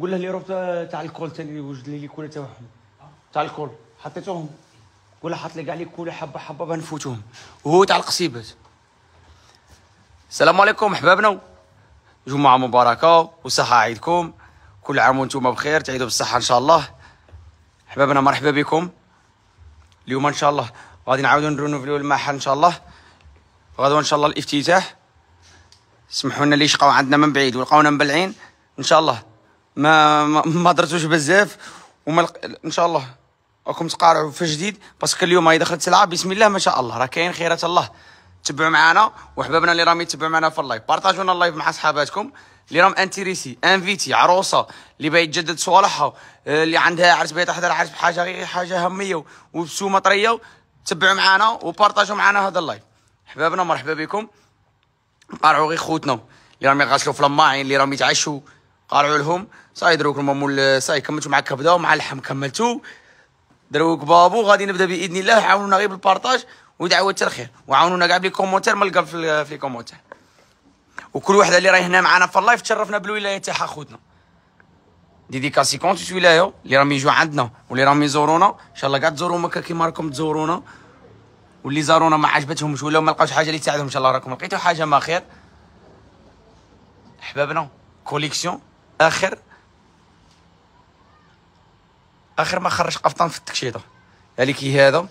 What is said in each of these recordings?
قول له لي تاع الكول تاني وجد لي ليكولا تاعهم تاع الكول حطيتوهم ولا حط لي كاع لي ليكولا حبه حبه بنفوتهم وهو تاع القصيبات السلام عليكم احبابنا جمعه مباركه وصحه عيدكم كل عام وانتم بخير تعيدوا بالصحه ان شاء الله احبابنا مرحبا بكم اليوم ان شاء الله غادي نعاودوا نرونوفليو المحل ان شاء الله غدوه ان شاء الله الافتتاح سمحوا لنا اللي شقاو عندنا من بعيد ولقاونا مبلعين ان شاء الله ما ما درتوش بزاف وما ان شاء الله راكم تقارعوا في جديد باسكو اليوم هي دخلت سلعه بسم الله ما شاء الله راه كاين خيرات الله تبعوا معنا وحبابنا اللي راهم يتبعوا معنا في اللايف بارطاجونا اللايف مع صحاباتكم اللي راهم انتريسي انفيتي عروسه اللي باغي تجدد صوالحها آه، اللي عندها عرس بغي تحضر عرس بحاجه غير حاجه هميه وبسومه طريه تبعوا معنا وبارطاجوا معنا هذا اللايف حبابنا مرحبا بكم نقارعوا غير خوتنا اللي راهم يغسلوا في الماعين اللي راهم يتعشوا قارعوا لهم صاي دروك المامول صاي كملتوا مع الكبده ومع اللحم كملتوا دروك بابو غادي نبدا باذن الله عاونونا غير بالبارطاج ودعوات الخير وعاونونا كاع بلي كومونتير ملقى في لي كومونتير وكل وحده اللي راهي هنا معنا في اللايف تشرفنا بالولايه تاعها خوتنا ديديكاسي كونت ولايه اللي راهم يجوا عندنا واللي راهم يزورونا ان شاء الله كاع تزوروا مكه كيما راكم تزورونا واللي زارونا ما عجبتهمش ولا ما لقاوش حاجه اللي تساعدهم ان شاء الله راكم لقيتوا حاجه ما خير احبابنا كوليكسيون اخر اخر ما خرج قفطان في التكشيطه إيه يعني هي هذا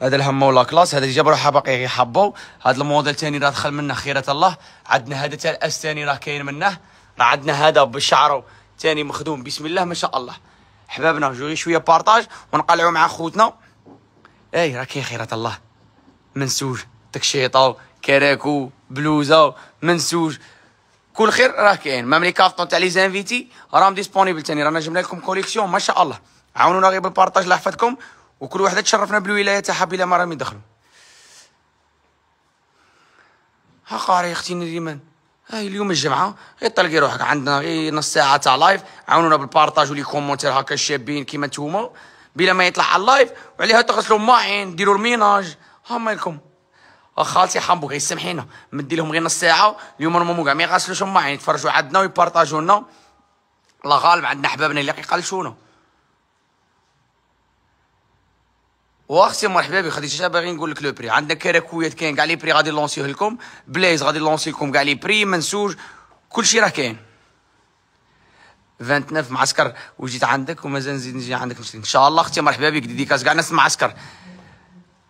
هذا الهم ولا كلاس هذا اللي جاب روحه باقي غير حبو هذا الموديل ثاني راه دخل منه خيره الله عندنا هذا تاع الاس ثاني راه كاين منه راه عندنا هذا بشعره ثاني مخدوم بسم الله ما شاء الله حبابنا جوري شويه بارطاج ونقلعوا مع خوتنا اي راه كاين خيره الله منسوج تكشيطه كراكو بلوزه منسوج كل خير راه كاين ميم لي كافطون تاع لي زانفيتي راهم ديسبونيبل ثاني رانا جبنا لكم كوليكسيون ما شاء الله عاونونا غير بالبارطاج الله يحفظكم وكل وحده تشرفنا بالولايه تاعها بلا ما راهم يدخلوا ها قاري اختي نريمان هاي اليوم الجمعه غير طلقي روحك عندنا غير نص ساعه تاع لايف عاونونا بالبارطاج ولي كومونتير هكا الشابين كيما نتوما بلا ما يطلع على اللايف وعليها تغسلوا الماعين ديروا الميناج هما لكم خالتي حامبو غيسامحينا مدي لهم غير نص ساعه اليوم راهم كاع ما يغسلوا عين يعني يتفرجوا عندنا ويبارطاجونا لنا الله غالب عندنا احبابنا اللي كيقلشونا واختي مرحبا بك خديجه باغي نقول لك لو بري عندنا كراكويات كاين كاع لي بري غادي لونسيه لكم بلايز غادي لونسي لكم كاع لي بري منسوج كلشي راه كاين 29 معسكر وجيت عندك ومازال نزيد نجي عندك ان شاء الله اختي مرحبا بك ديديكاس كاع ناس معسكر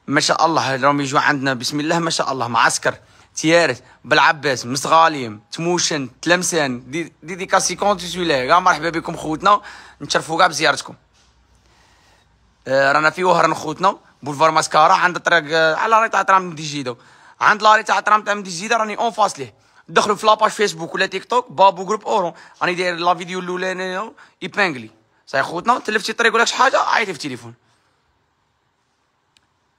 ما شاء الله راهم يجوا عندنا بسم الله ما شاء الله معسكر تيارت بالعباس مسغاليم تموشن تلمسان دي دي, دي كاسي كونتيسولا كاع مرحبا بكم خوتنا نتشرفوا كاع بزيارتكم آه، رانا في وهران خوتنا بولفار ماسكارا عند الطريق آه، على راي تاع من دي جيدو عند لاري تاع ترام تاع دي جيدو راني اون فاس ليه دخلوا في لاباج فيسبوك ولا تيك توك بابو جروب اورون راني داير لا فيديو الاولانيه ايبانغلي صاي خوتنا تلفتي الطريق ولا شي حاجه عيطي في التليفون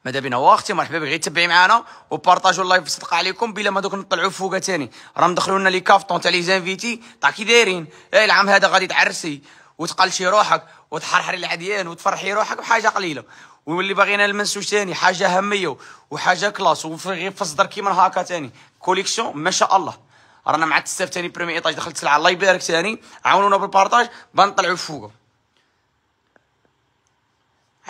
ماذا بينا اختي مرحبا بك غير تبعي معانا وبارطاجوا اللايف صدق عليكم بلا ما دوك نطلعوا فوق ثاني راه مدخلوا لنا لي كافطون تاع لي زانفيتي تاع كي دايرين اي العام هذا غادي تعرسي وتقلشي روحك وتحرحري العديان وتفرحي روحك بحاجه قليله واللي باغينا المنسوش ثاني حاجه هميه وحاجه كلاس وغير في الصدر كيما هكا ثاني كوليكسيون ما شاء الله رانا مع تستاف ثاني بريمي ايطاج دخلت سلعه الله يبارك ثاني عاونونا بالبارطاج بنطلعوا فوق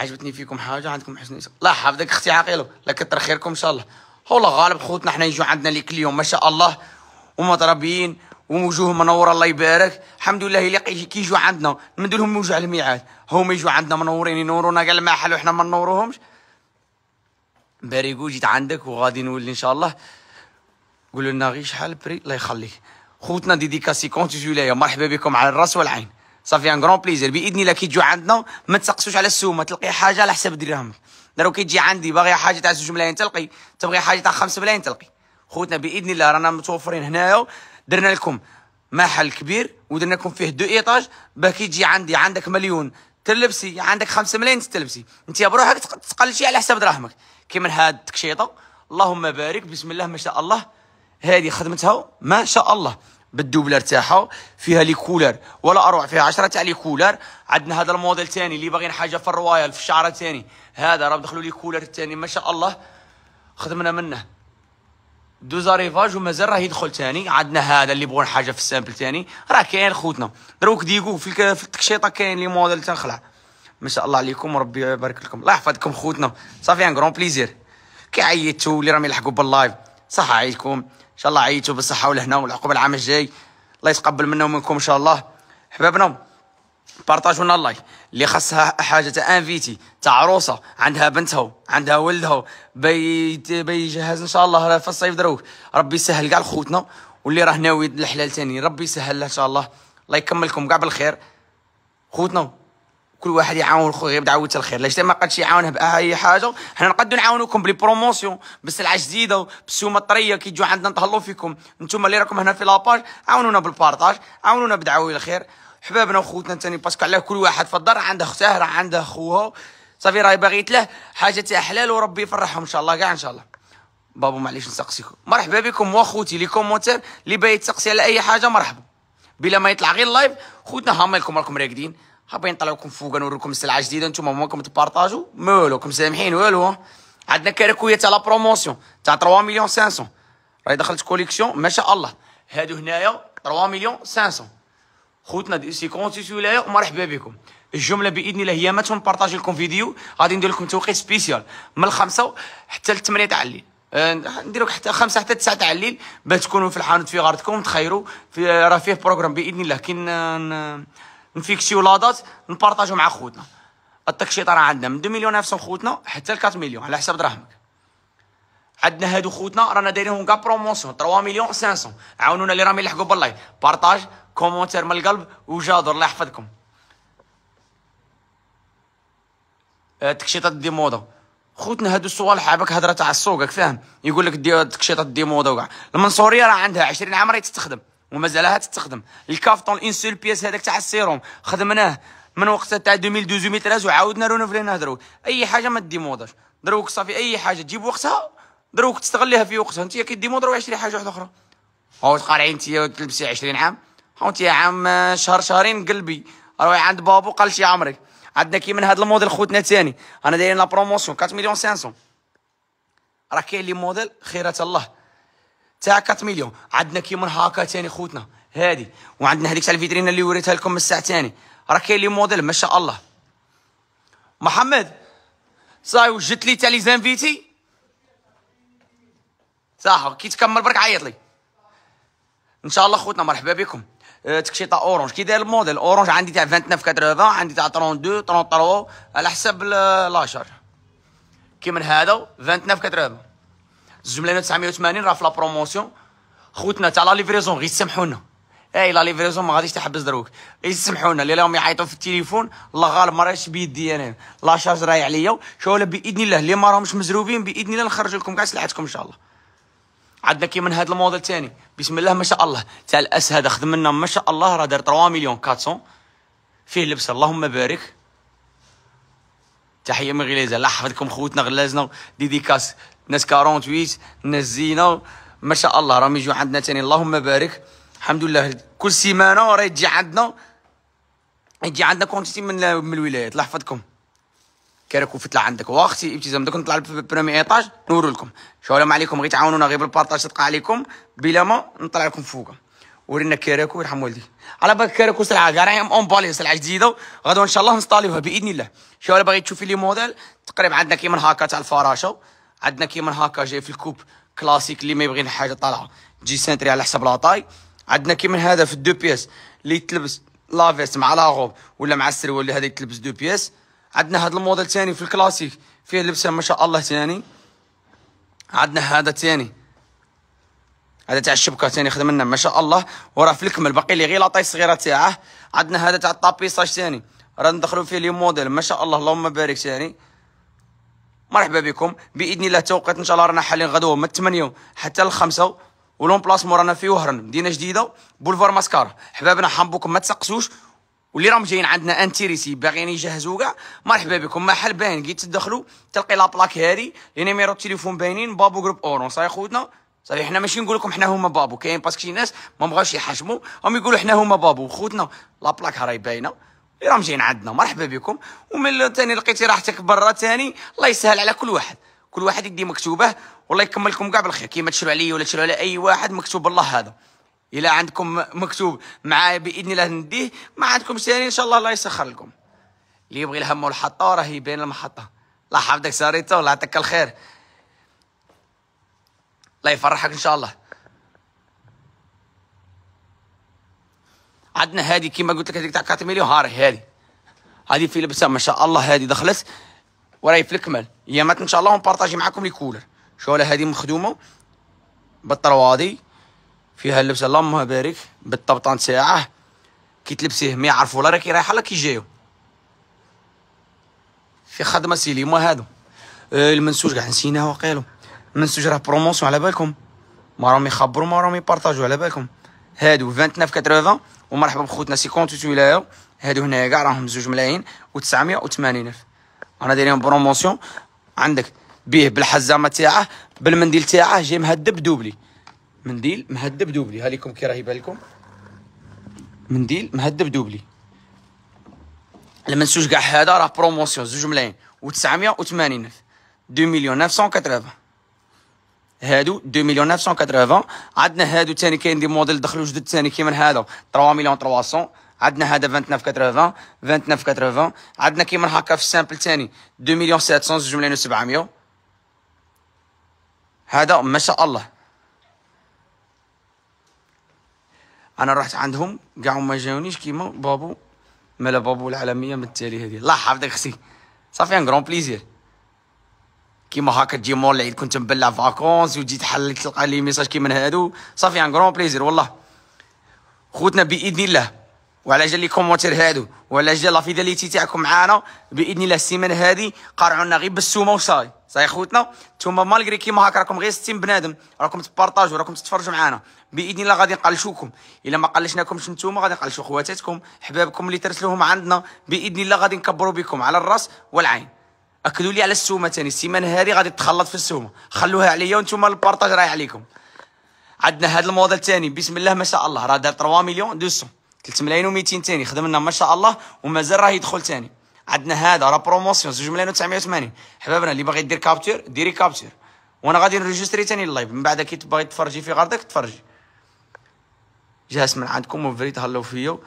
عجبتني فيكم حاجه عندكم حسن اسم الله يحفظك اختي عقيله لا كتر خيركم ان شاء الله والله غالب خوتنا حنا يجوا عندنا ليك اليوم ما شاء الله ومضربين ووجوه منوره الله يبارك الحمد لله اللي كيجوا عندنا نمد لهم وجوه الميعاد هما يجوا عندنا منورين ينورونا كاع حلو وحنا ما ننوروهمش باريكو جيت عندك وغادي نولي ان شاء الله قولوا لنا غير شحال بري الله يخليك خوتنا ديديكاسي كونتي جوليا مرحبا بكم على الراس والعين صافي ان غران بليزير باذن الله كي تجو عندنا ما تسقسوش على السومه تلقي حاجه على حساب درهمك دارو كي تجي عندي باغي حاجه تاع زوج ملايين تلقي تبغي حاجه تاع 5 ملايين تلقي خوتنا باذن الله رانا متوفرين هنايا درنا لكم محل كبير ودرنا لكم فيه دو ايطاج باه كي تجي عندي عندك مليون تلبسي عندك 5 ملايين تلبسي انت بروحك تقل شي على حساب دراهمك كيما هاد التكشيطه اللهم بارك بسم الله ما شاء الله هذه خدمتها ما شاء الله بالدوبلر تاعها فيها لي كولر ولا اروع فيها 10 تاع لي كولر عندنا هذا الموديل ثاني اللي باغيين حاجه في الرويال في الشعره ثاني هذا راه دخلوا لي كولر ثاني ما شاء الله خدمنا منه دو زاريفاج ومازال راه يدخل ثاني عندنا هذا اللي بغون حاجه في السامبل ثاني راه كاين خوتنا دروك ديكو في, في التكشيطه كاين لي موديل تنخلع ما شاء الله عليكم وربي يبارك لكم الله يحفظكم خوتنا صافي ان كرون بليزير كي عيطتوا اللي راهم يلحقوا باللايف صح عليكم شاء الله عيتوا بالصحه والهنا والعقوبه العام الجاي الله يتقبل منا ومنكم ان شاء الله حبابنا بارطاجونا اللايك اللي خاصها حاجه انفيتي تاع عروسه عندها بنتها عندها ولدها بيت بيجهز ان شاء الله في الصيف دروك ربي يسهل كاع خوتنا واللي راه ناوي الحلال تاني ربي يسهل ان شاء الله الله يكملكم كاع بالخير خوتنا كل واحد يعاون خويا غير عاود الخير لاش ما قدش يعاونه باي حاجه حنا نقدو نعاونوكم بلي بروموسيون بسلعه جديده بسومه طريه كي تجوا عندنا نتهلاو فيكم نتوما اللي راكم هنا في لاباج عاونونا بالبارطاج عاونونا بدعاوي الخير حبابنا وخوتنا ثاني باسكو علاه كل واحد في الدار عنده اختاه راه عنده خوها صافي راهي باغيت له حاجه تاع حلال وربي يفرحهم ان شاء الله كاع ان شاء الله بابا معليش نسقسيكم مرحبا بكم واخوتي لي كومونتير اللي باغي تسقسي على اي حاجه مرحبا بلا ما يطلع غير لايف خوتنا هاملكم راكم راكدين حابين نطلعوكم فوق نوريكم سلعه جديده نتوما ماكم تبارطاجو مولوكم سامحين والو عندنا كراكويه تاع لا بروموسيون تاع 3 مليون 500 راهي دخلت كوليكسيون ما شاء الله هادو هنايا 3 مليون 500 خوتنا دي سي سولايا مرحبا بكم الجمله باذن الله هي ما تنبارطاجي لكم فيديو غادي ندير لكم توقيت سبيسيال من الخمسه حتى الثمانيه تاع الليل أه، نديرو حتى خمسة حتى تسعة تاع الليل باش تكونوا في الحانوت في غارتكم تخيروا في راه فيه بروغرام باذن الله كي نفيكسيو لادات نبارطاجو مع خوتنا التكشيط راه عندنا من 2 مليون نفس خوتنا حتى ل 4 مليون على حساب دراهمك عندنا هادو خوتنا رانا دايرينهم كاع بروموسيون 3 مليون 500 عاونونا اللي راهم يلحقوا باللايف بارطاج كومونتير من القلب وجادر الله يحفظكم تكشيطات أه، دي موضه خوتنا هادو الصوالح عباك هضره تاع السوق فاهم يقول لك دي تكشيطات دي موضه وكاع المنصوريه راه عندها 20 عام راهي تستخدم ومازالها تستخدم الكافطون ان سول بيس هذاك تاع السيروم خدمناه من وقت تاع 2012 2013 وعاودنا فلي نهضروا اي حاجه ما ديموداش دروك صافي اي حاجه تجيب وقتها دروك تستغليها في وقتها انت كي ديمود روح اشري حاجه واحده اخرى هاو تقارعي انت تلبسي 20 عام هاو انت عام شهر شهرين قلبي روحي عند بابو قال شي عمرك عندنا كي من هذا الموديل خوتنا ثاني انا دايرين لا بروموسيون 4 مليون 500 راه كاين لي موديل خيرة الله تاع 4 مليون عندنا كيما هاكا ثاني خوتنا هادي وعندنا هذيك تاع الفيترين اللي وريتها لكم من ثاني راه كاين لي موديل ما شاء الله محمد صاي وجدت لي تاع لي زانفيتي صح كي تكمل برك عيط لي ان شاء الله خوتنا مرحبا بكم أه، تكشيطه اورانج كي داير الموديل اورانج عندي تاع 29 80 عندي تاع 32 33 على حسب لاشر كي من هذا 29 80 زوج ملايين 980 راه في لا بروموسيون خوتنا تاع لا ليفريزون غير سامحونا اي لا ليفريزون ما غاديش تحبس دروك يسمحونا اللي راهم يعيطوا في التليفون الله غالب ما راهش بيدي انا لا شارج راهي عليا شو باذن الله اللي ما راهمش مزروبين باذن الله نخرج لكم كاع سلعتكم ان شاء الله عندنا كي من هذا الموديل ثاني بسم الله ما شاء الله تاع الاس هذا خدم لنا ما شاء الله راه دار 3 مليون 400 فيه لبس اللهم بارك تحيه من غليزه الله يحفظكم خوتنا غلازنا ديديكاس ناس 48 ناس زينه ما شاء الله راهم يجوا عندنا ثاني اللهم بارك الحمد لله كل سيمانه راه يجي عندنا يجي عندنا كونتيتي من الولايات الله يحفظكم كراكو فتلة عندك واختي ابتسام دوك نطلع بريمي ايطاج نورو لكم شو عليكم غير تعاونونا غير بالبارطاج تبقى عليكم بلا ما نطلع لكم فوقه ورينا كيركو ويرحم والدي على بالك كيركو سلعه راهي اون بالي سلعه جديده غدا ان شاء الله نستاليوها باذن الله شو اللي باغي تشوفي لي موديل تقريبا عندنا كيما هاكا تاع الفراشه عندنا كيما هاكا جاي في الكوب كلاسيك اللي ما يبغي حاجه طالعه تجي سنتري على حسب لاطاي عندنا كيما هذا في الدو بيس اللي تلبس لافيس مع لاغوب ولا مع السروال اللي هذا يتلبس دو بيس عندنا هذا الموديل ثاني في الكلاسيك فيه لبسه ما شاء الله ثاني عندنا هذا ثاني هذا تاع الشبكه ثاني خدم لنا ما شاء الله وراه في الكمل باقي لي غير لاطاي صغيره تاعه عندنا هذا تاع الطابيساج ثاني راه ندخلوا فيه لي موديل ما شاء الله اللهم بارك ثاني مرحبا بكم باذن الله توقيت ان شاء الله رانا حالين غدوه من 8 حتى ل 5 ولون رانا في وهرن مدينه جديده بولفار ماسكار حبابنا حنبوكم ما تسقسوش واللي راهم جايين عندنا انتيريسي باغيين يجهزوا كاع مرحبا بكم محل باين كي تدخلوا تلقي لا بلاك هادي لي نيميرو التليفون باينين بابو جروب اورون صاي خوتنا صافي حنا ماشي نقول لكم حنا هما بابو كاين باسكو شي ناس ما بغاوش يحشموا هم يقولوا حنا هما بابو خوتنا لا بلاك راهي باينه راهم جايين عندنا مرحبا بكم ومن ثاني لقيتي راحتك برا ثاني الله يسهل على كل واحد كل واحد يدي مكتوبه والله يكملكم كاع بالخير كيما تشرو عليا ولا تشرو على اي واحد مكتوب الله هذا الا عندكم مكتوب معايا باذن الله نديه ما عندكمش ثاني ان شاء الله الله يسخر لكم اللي يبغي الهم والحطه راهي بين المحطه الله يحفظك ساريتو الله يعطيك الخير الله يفرحك ان شاء الله عندنا هادي كيما قلت لك هذيك تاع كاتميليو هاري هادي هادي في لبسه ما شاء الله هادي دخلت وراي في الكمال يامات ان شاء الله ونبارطاجي معاكم لي كولر شو هادي مخدومه بالطروادي فيها اللبسه اللهم بارك بالطبطان تاعه كي تلبسيه ما يعرفوا لا راكي رايحه لا كي جايو في خدمه سيلي ما هادو آه، المنسوج كاع نسيناه وقيلو من راه بروموسيون على بالكم ما راهم يخبروا ما راهم يبارطاجوا على بالكم هادو 29 ومرحبا بخوتنا 58 ولايه هادو هنايا كاع راهم زوج ملايين و980 الف انا دايرين بروموسيون عندك بيه بالحزامه تاعه بالمنديل تاعه جاي مهدب دوبلي منديل مهدب دوبلي هاليكم كي راهي بالكم منديل مهدب دوبلي المنسوج كاع هذا راه بروموسيون زوج ملايين و980 الف 2 مليون 980 هادو 2 مليون 980 عندنا هادو ثاني كاين دي موديل دخلوا جدد ثاني كيما هذا 3 مليون 300 عندنا هذا 2980 2980 عندنا كيما هكا في السامبل ثاني 2 مليون 700 2 مليون 700 هذا ما شاء الله انا رحت عندهم كاع ما جاونيش كيما بابو مالا بابو العالميه من التالي هذه الله يحفظك اختي صافي ان غران بليزير كيما هاكا تجي مول العيد كنت مبلع فاكونس وتجي تحل تلقى لي ميساج كيما هادو صافي ان كرون بليزير والله خوتنا باذن الله وعلى جال لي كومونتير هادو وعلى جال لا فيداليتي تاعكم معانا باذن الله السيمانه هادي قارعونا غير بالسومه وصاي صاي خوتنا ثم مالغري كيما هاك راكم غير 60 بنادم راكم تبارطاجوا راكم تتفرجوا معانا باذن الله غادي نقلشوكم الا ما قلشناكمش نتوما غادي نقلشوا خواتاتكم احبابكم اللي ترسلوهم عندنا باذن الله غادي نكبروا بكم على الراس والعين اكدوا لي على السومه ثاني السيمانه هذه غادي تخلط في السومه خلوها عليا وانتم البارطاج رايح عليكم عندنا هذا الموديل ثاني بسم الله ما شاء الله راه دار 3 مليون 200 3 ملايين و200 ثاني خدمنا ما شاء الله ومازال راه يدخل ثاني عندنا هذا راه بروموسيون 2 ملايين و980 حبابنا اللي باغي يدير كابتور ديري كابتور وانا غادي نريجستري ثاني اللايف من بعد كي تبغي تفرجي في غردك تفرجي جاهز من عندكم وفريت هلاو فيا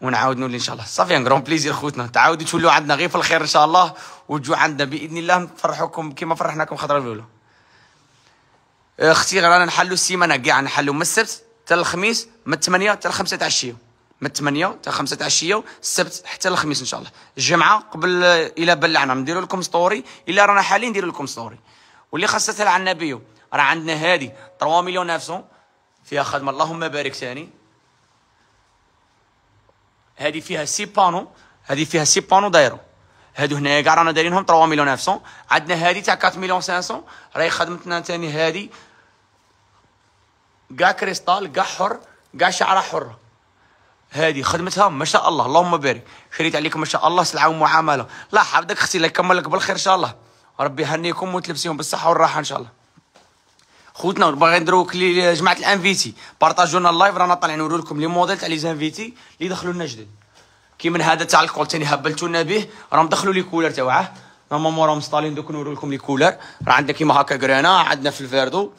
ونعاود نولي ان شاء الله صافي ان كرون بليزير خوتنا تعاودوا تولوا عندنا غير في الخير ان شاء الله وتجوا عندنا باذن الله نفرحوكم كما فرحناكم الخطره الاولى اختي رانا نحلوا السيمانه كاع نحلوا من السبت حتى الخميس من 8 حتى 5 تاع العشيه من 8 حتى 5 تاع العشيه السبت حتى الخميس ان شاء الله الجمعه قبل الى بلعنا نديروا لكم ستوري الا رانا حالين نديروا لكم ستوري واللي خاصتها على النبي راه عندنا هذه 3 مليون 900 فيها خدمه اللهم بارك ثاني هذه فيها سي بانو هذه فيها سي بانو دايرو هادو هنايا كاع رانا دايرينهم 3 مليون 900 عندنا هذه تاع 4 مليون 500 راهي خدمتنا ثاني هذه كاع كريستال كاع حر كاع شعره حره هذه خدمتها ما شاء الله اللهم بارك شريت عليكم ما شاء الله سلعه ومعامله لا حفظك اختي الله يكمل لك بالخير ان شاء الله ربي يهنيكم وتلبسيهم بالصحه والراحه ان شاء الله خوتنا باغي ندروك لجماعه الانفيتي بارطاجونا اللايف رانا طالعين نوريو لكم لي موديل تاع لي زانفيتي اللي دخلوا لنا جدد كي من هذا تاع الكول تاني هبلتونا به راهم دخلوا لي كولر تاعه نورمالمون راهم مصطالين دوك نوريو لكم لي كولر راه عندنا كيما هكا كرانا عندنا في الفيردو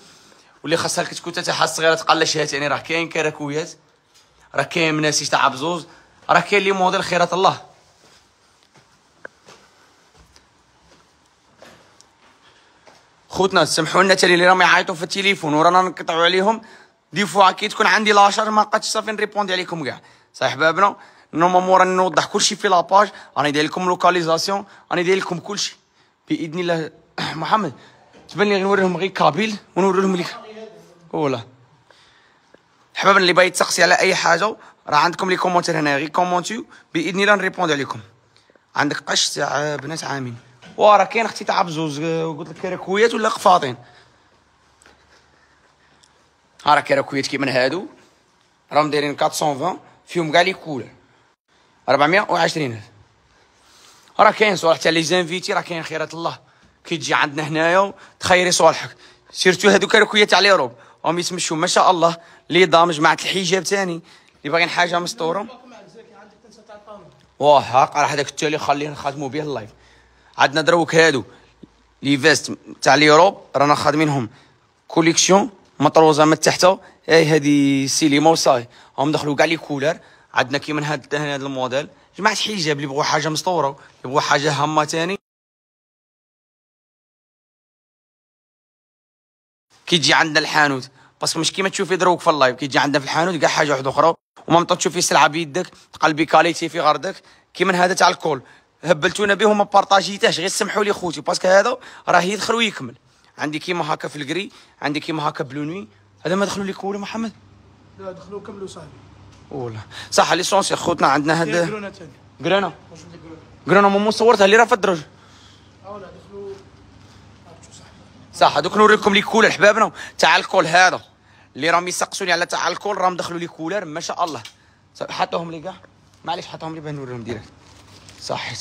واللي خاصها الكتكوته تاعها الصغيره تقلشات يعني راه كاين كراكويات راه كاين مناسيج تاع بزوز راه كاين لي موديل خيرات الله خوتنا سمحوا لنا تاني اللي راهم يعيطوا في التليفون ورانا نقطعوا عليهم دي فوا كي تكون عندي لاشر ما بقاتش صافي نريبوندي عليكم كاع صح بابنا نورمالمون راه نوضح كلشي في لاباج راني داير لكم لوكاليزاسيون راني داير لكم كلشي باذن الله محمد تبان لي غنوريهم غير كابيل ونوري لهم ليك ولا حبابنا اللي باغي تسقسي على اي حاجه راه عندكم لي كومونتير هنا غير كومونتيو باذن الله نريبوند عليكم عندك قش تاع بنات عامين وراه كاين اختي تاع بزوز قلت لك كراكويات ولا قفاطين ها راه كراكويات كيما هادو راهم دايرين 420 فيهم كاع لي كول 420 الف راه كاين صوالح تاع لي زانفيتي راه كاين خيرات الله كي تجي عندنا هنايا تخيري صوالحك سيرتو هادو كراكويات تاع روب راهم يتمشوا ما شاء الله لي دام جماعه الحجاب تاني اللي باغيين حاجه مستوره واه هاك راه هذاك التالي خليه نخاتمو به اللايف عندنا دروك هادو لي فيست تاع ليوروب رانا خادمينهم كوليكسيون مطروزه من تحت هاي إيه، هادي سيلي موساي هم دخلوا كاع لي كولر عندنا كيما هاد هاد الموديل جماعه حجاب اللي بغوا حاجه مسطوره يبغوا حاجه هامه تاني كي تجي عندنا الحانوت باسكو مش كيما تشوفي دروك في اللايف كي تجي عندنا في الحانوت كاع حاجه واحده اخرى وما تشوفي سلعه بيدك تقلبي كاليتي في غردك كيما هذا تاع الكول هبلتونا بهم ما بارطاجيتهش غير سمحوا لي خوتي باسكو هذا راه يدخل ويكمل عندي كيما هكا في الكري عندي كيما هكا بلونوي هذا ما دخلوا لك ولا محمد لا دخلوا كملوا صاحبي والله صح ليسونسي خوتنا عندنا هاد كرونا ثاني كرونا كرونا مو صورتها اللي راه في الدرج اه دخلوا صح هذوك نوريكم لي كولر حبابنا تاع الكول هذا اللي راهم يسقسوني على تاع الكول راهم دخلوا لي كولر ما شاء الله حطوهم لي كاع معليش حطوهم لي باه نوريهم ديريكت صحيت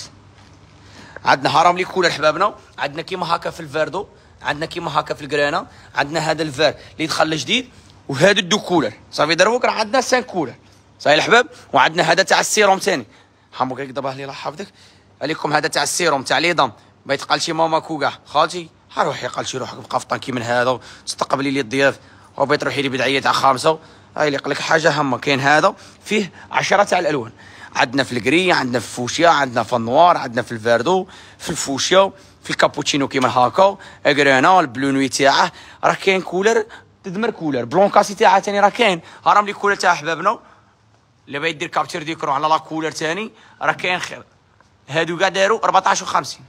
عندنا حرام لي كولر حبابنا عندنا كيما هكا في الفاردو عندنا كيما هكا في الكرانا عندنا هذا الفار اللي دخل جديد وهذا الدو كولر صافي دروك راه عندنا سان كولر صافي الحباب وعندنا هذا تاع السيروم ثاني حموك هيك دابا الله يحفظك عليكم هذا تاع السيروم تاع لي دم ما يتقالش ماما كوكا خالتي ها روحي شي روحك بقى في طنكي من هذا تستقبلي لي الضياف وبغيت روحي لي بدعيه تاع خامسه هاي اللي قال لك حاجه هامه كاين هذا فيه 10 تاع الالوان عندنا في الكري عندنا في الفوشيا عندنا في النوار عندنا في الفاردو في الفوشيا في الكابوتشينو كيما هاكا اكرانا البلو نوي تاعه راه كاين كولر تدمر كولر بلونكاسي تاعه تاني راه كاين هرم لي كولر تاع حبابنا اللي بغا يدير كابتشر ديكرو على لا كولر تاني راه كاين خير هادو كاع داروا 14 و 50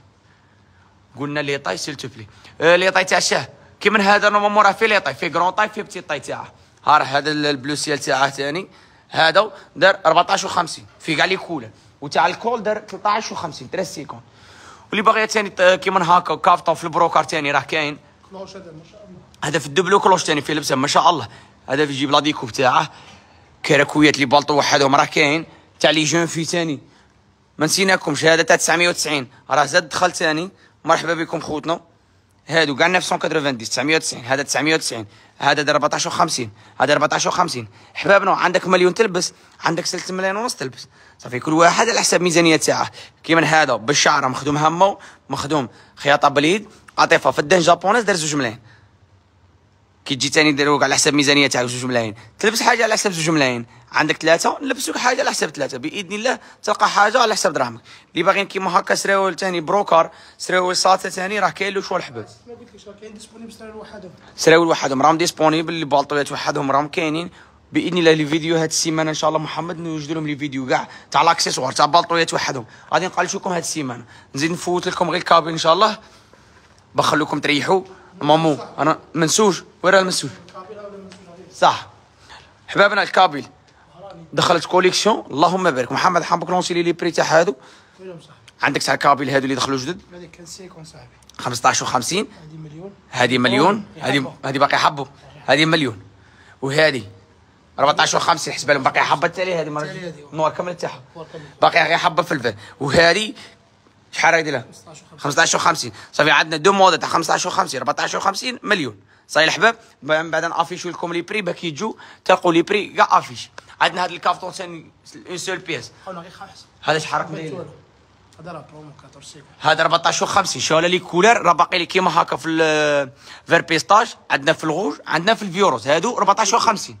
قلنا لي طاي سيل تبلي آه، لي طاي تاع الشاه كيما هذا نورمالمون راه في لي طاي في كرون طاي في بتي طاي تاعه ها راه هذا البلو سيال تاعه تاني هذا دار 14 و50 كاع لي كولا وتاع الكول دار 13 و50 3 سيكون واللي باغي ثاني كيما هاكا كافطا في البروكر ثاني راه كاين كلوش هذا ما شاء الله هذا في الدبلو كلوش ثاني في لبسه ما شاء الله هذا في جيب لاديكوب تاعه كراكويات اللي بالطو وحدهم راه كاين تاع لي جون في ثاني ما نسيناكمش هذا تاع 990 راه زاد دخل ثاني مرحبا بكم خوتنا هادو كاع 990 990 هذا 990 هذا دار 1450 هذا 1450 حبابنا عندك مليون تلبس عندك 3 ملايين ونص تلبس صافي كل واحد على حسب ميزانيه تاعه كيما هذا بالشعره مخدوم همو مخدوم خياطه بليد قطيفه في الدين جابونيز دار زوج ملايين كي تجي ثاني داروك على حساب ميزانيه تاعك جوج ملايين تلبس حاجه على حساب جوج ملايين عندك ثلاثه نلبسوك حاجه على حساب ثلاثه باذن الله تلقى حاجه على حساب دراهمك اللي باغيين كيما هكا سراول ثاني بروكر سراول ساتا ثاني راه كاين له كاين ديسبونيبل سراول وحدهم راهم ديسبونيبل اللي بالطويات وحدهم راهم كاينين باذن الله لي فيديو هاد السيمانه ان شاء الله محمد نوجد لهم لي فيديو كاع تاع لاكسيسوار تاع بالطويات وحدهم غادي نقلشوكم هاد السيمانه نزيد نفوت لكم غير كابل ان شاء الله بخلوكم تريحوا مامو انا منسوج وين المنسوج صح حبابنا الكابيل دخلت كوليكسيون اللهم بارك محمد حابك لونسي لي لي بري تاع هادو عندك تاع الكابيل هادو اللي دخلوا جدد هذيك كان سيكون صاحبي 15 و50 هذه مليون هذه مليون هذه هذه باقي حبه هذه مليون وهذه 14 و 50 حسب لهم باقي حبه التالي هذه نور كامل تاعها باقي غير حبه في الفان وهذه شحال راهي لها 15 و50 صافي عندنا دو مود تاع 15 و50 14 و50 مليون صافي الحباب من بعد نافيشو لكم لي بري باكي تجو تلقوا لي بري كاع افيش عندنا هذا الكارتون سان اون سول بيس هذا شحال راك داير هذا راه برومو 14 هذا 14 و50 شو لي كولر راه باقي لي كيما هكا في فير بيستاج عندنا في الغوج عندنا في الفيروس هادو 14 و50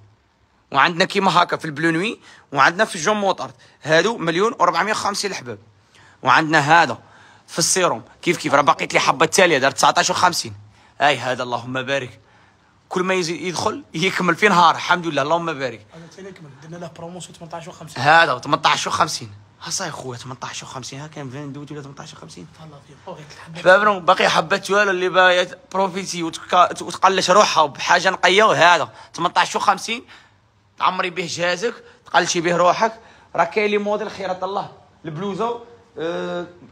وعندنا كيما هكا في البلو نوي وعندنا في جون موطارد هادو مليون و450 الحباب وعندنا هذا في السيروم كيف كيف راه باقيت لي حبه تاليه دار 19 و50 اي هذا اللهم بارك كل ما يزيد يدخل يكمل في نهار الحمد لله اللهم بارك هذا تالي يكمل درنا له بروموسيون 18 و50 هذا 18 و50 هصاي خويا 18 و50 ها كان فين دوت ولا 18 و50 والله باقي حبات توال اللي باغي بروفيتي وتقلش روحها بحاجه نقيه هذا 18 و50 تعمري به جهازك تقلشي به روحك راه كاين لي موديل خيرة الله البلوزه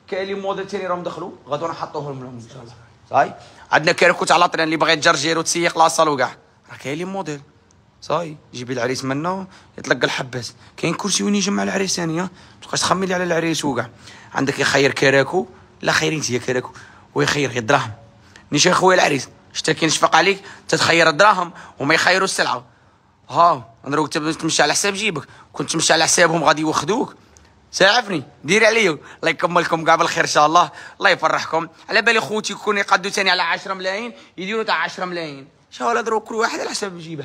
كاين موديل ثاني راهم دخلوا غادي نحطوهم لهم ان شاء الله صاي عندنا كيركوت على طريق اللي بغى يتجرجر وتسيق لاصال وكاع راه كاين لي موديل صاي جيبي العريس منا يطلق الحباس كاين كرسي وين يجمع العريس ثانيه ما تبقاش تخمي لي على العريس وكاع عندك يخير كراكو لا خيرين هي كراكو ويخير غير الدراهم نيشان خويا العريس شتا كي نشفق عليك تتخير الدراهم وما يخيروا السلعه ها نروك تمشي على حساب جيبك كنت تمشي على حسابهم غادي يوخذوك ساعفني دير عليا الله يكملكم كاع بالخير ان شاء الله الله يفرحكم على بالي خوتي يكون يقادو ثاني على 10 ملايين يديروا تاع 10 ملايين شاو هذا كل واحد على حسب جيبه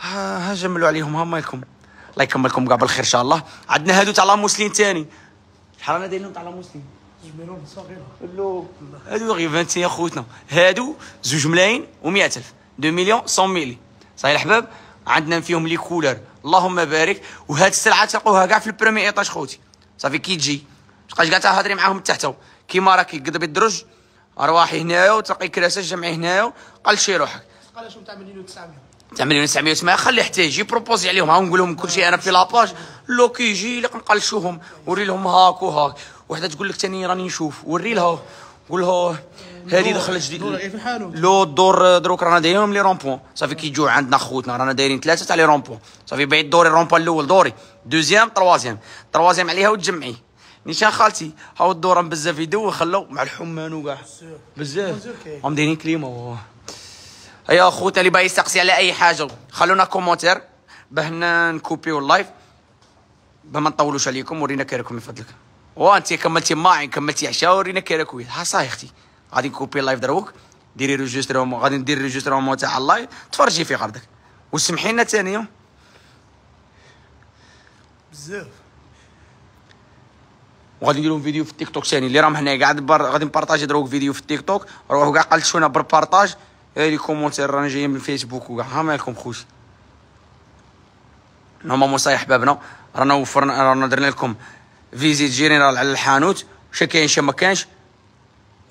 ها جملوا عليهم هما لكم الله يكملكم كاع بالخير ان شاء الله عندنا هادو تاع لا موسلين ثاني شحال رانا دايرين تاع لا موسلين جميلون صغيره هادو غير 20 يا خوتنا هادو زوج ملايين و 100000 2 مليون 100 ملي صاي الحباب عندنا فيهم لي كولر اللهم بارك وهاد السلعه تلقوها كاع في البرومي ايطاج خوتي صافي كي تجي متبقاش كاع تهضري معاهم تحت كيما راكي قضبي الدرج ارواحي هنايا وتلقي كراسه جمعي هنايا قال شي روحك قال شنو تاع مليون و900 تاع مليون و900 خلي حتى يجي بروبوزي عليهم ها نقول لهم كلشي انا في لاباج لو كي يجي لك نقلشوهم وري لهم هاك وهاك وحده تقول لك ثاني راني نشوف وري لها قول لها هذه دخلت جديد إيه لو الدور دروك رانا دايرينهم لي رون بوان صافي كيجوا عندنا خوتنا رانا دايرين ثلاثه تاع لي رون بوان صافي بعيد دوري رون بوان الاول دوري دوزيام تروازيام تروازيام عليها وتجمعي نيشان خالتي هاو الدور بزاف يدو خلو مع الحمان وكاع بزاف هم دايرين كليما يا خوتنا اللي باغي يسقسي على اي حاجه خلونا كومونتير باه نكوبيو اللايف باه ما نطولوش عليكم ورينا كراكم من فضلك وانت كملتي ماعي كملتي عشاء ورينا كراكوي ها اختي غادي نكوبي لايف دروك ديري ريجستر غادي ندير ريجستريمون تاع اللايف تفرجي فيه غردك وسمحي لنا ثاني بزاف وغادي نديرو فيديو في التيك توك ثاني اللي راهم هنا قاعد بر... غادي نبارطاجي دروك فيديو في التيك توك روحوا كاع قلتشونا بالبارطاج لي كومونتير راني جاي من الفيسبوك وكاع ها مالكم خوش نورمالمون صايح حبابنا رانا وفرنا رانا درنا لكم فيزيت جينيرال على الحانوت شا كاين شا ما كانش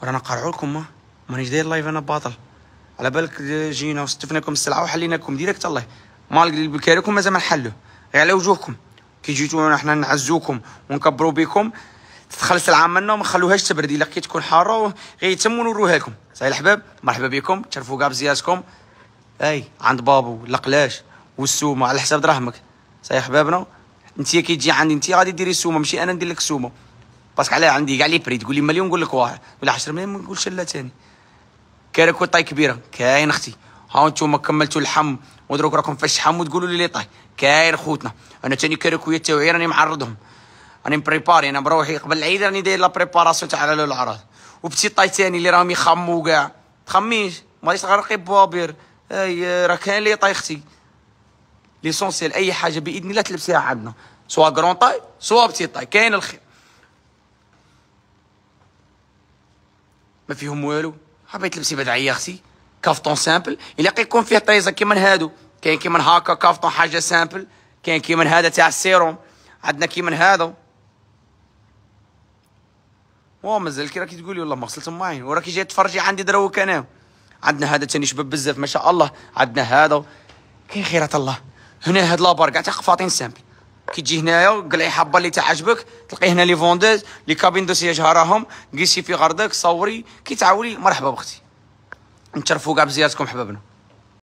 ورانا نقرعوا لكم ما مانيش داير لايف انا باطل على بالك جينا وستفناكم السلعه وحليناكم ديريكت الله مالك بكاريكم مازال ما نحلوه غير على وجوهكم كي جيتونا حنا نعزوكم ونكبروا بكم تدخل السلعه منا وما نخلوهاش تبرد الا كي تكون حاره غير يتم ونوروها لكم صاي الحباب مرحبا بكم تشرفوا كاع بزيارتكم اي عند بابو لقلاش والسومه على حساب دراهمك صاي حبابنا انت كي تجي عندي انت غادي ديري السومه ماشي انا ندير لك السومه باسك علاه عندي كاع لي بري تقول لي مليون نقول لك واحد ولا 10 مليون ما نقولش لا ثاني كاريكو طاي كبيره كاين اختي ها انتم كملتوا اللحم ودروك راكم في الشحم وتقولوا لي لي طاي كاين خوتنا انا ثاني كاريكويا تاوعي راني معرضهم راني مبريباري انا بروحي قبل العيد راني داير لا بريباراسيون تاع العراض وبتي طاي ثاني اللي راهم يخموا كاع تخميش ما غاديش تغرقي بوابير اي راه كاين لي طاي اختي ليسونسيال اي حاجه باذن الله تلبسيها عندنا سوا كرون طاي سوا بتي طاي كاين الخير ما فيهم والو حبيت لبسي بدعيه اختي كافطون سامبل الا يكون فيه طريزه كيما هادو كاين كيما هاكا كافطون حاجه سامبل كاين كيما هذا تاع السيروم عندنا كيما هذا وا مازال كي راكي تقولي والله ما غسلت معين وراكي جاي تفرجي عندي دروك انا عندنا هذا تاني شباب بزاف ما شاء الله عندنا هذا كاين خيرات الله هنا هاد لابار كاع تاع قفاطين سامبل تجي هنايا قلعي حبه اللي تعجبك تلقي هنا لي فوندوز لي كابين دو سياج راهم قيسي في غردك صوري كي تعاولي مرحبا بختي نتشرفوا كاع بزيارتكم حبابنا